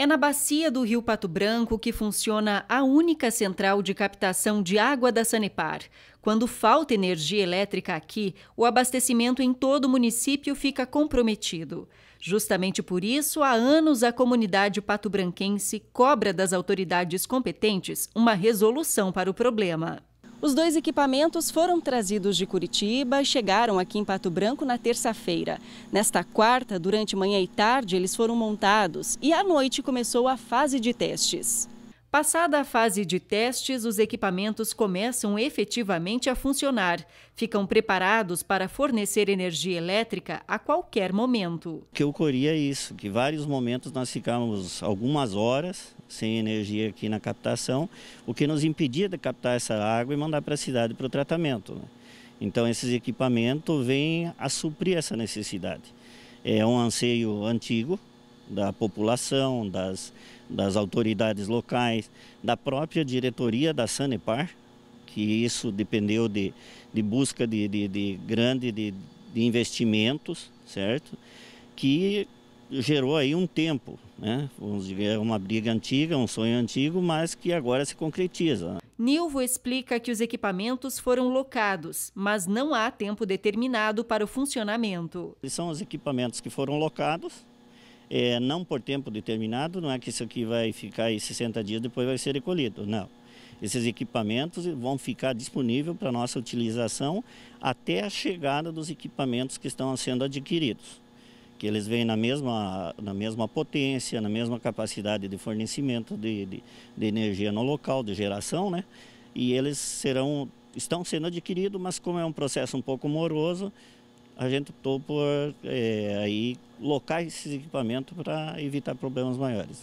É na bacia do Rio Pato Branco que funciona a única central de captação de água da Sanepar. Quando falta energia elétrica aqui, o abastecimento em todo o município fica comprometido. Justamente por isso, há anos a comunidade patobranquense cobra das autoridades competentes uma resolução para o problema. Os dois equipamentos foram trazidos de Curitiba e chegaram aqui em Pato Branco na terça-feira. Nesta quarta, durante manhã e tarde, eles foram montados e à noite começou a fase de testes. Passada a fase de testes, os equipamentos começam efetivamente a funcionar. Ficam preparados para fornecer energia elétrica a qualquer momento. O que ocorria é isso, que vários momentos nós ficávamos algumas horas sem energia aqui na captação, o que nos impedia de captar essa água e mandar para a cidade para o tratamento. Né? Então esses equipamentos vêm a suprir essa necessidade. É um anseio antigo da população, das, das autoridades locais, da própria diretoria da Sanepar, que isso dependeu de, de busca de, de, de grande de, de investimentos, certo? Que gerou aí um tempo, né? Vamos dizer, uma briga antiga, um sonho antigo, mas que agora se concretiza. Nilvo explica que os equipamentos foram locados, mas não há tempo determinado para o funcionamento. São os equipamentos que foram locados, é, não por tempo determinado, não é que isso aqui vai ficar aí 60 dias depois vai ser recolhido, não. Esses equipamentos vão ficar disponíveis para nossa utilização até a chegada dos equipamentos que estão sendo adquiridos. Que eles vêm na mesma, na mesma potência, na mesma capacidade de fornecimento de, de, de energia no local, de geração, né? E eles serão, estão sendo adquiridos, mas como é um processo um pouco moroso, a gente optou por é, aí locar esses equipamentos para evitar problemas maiores.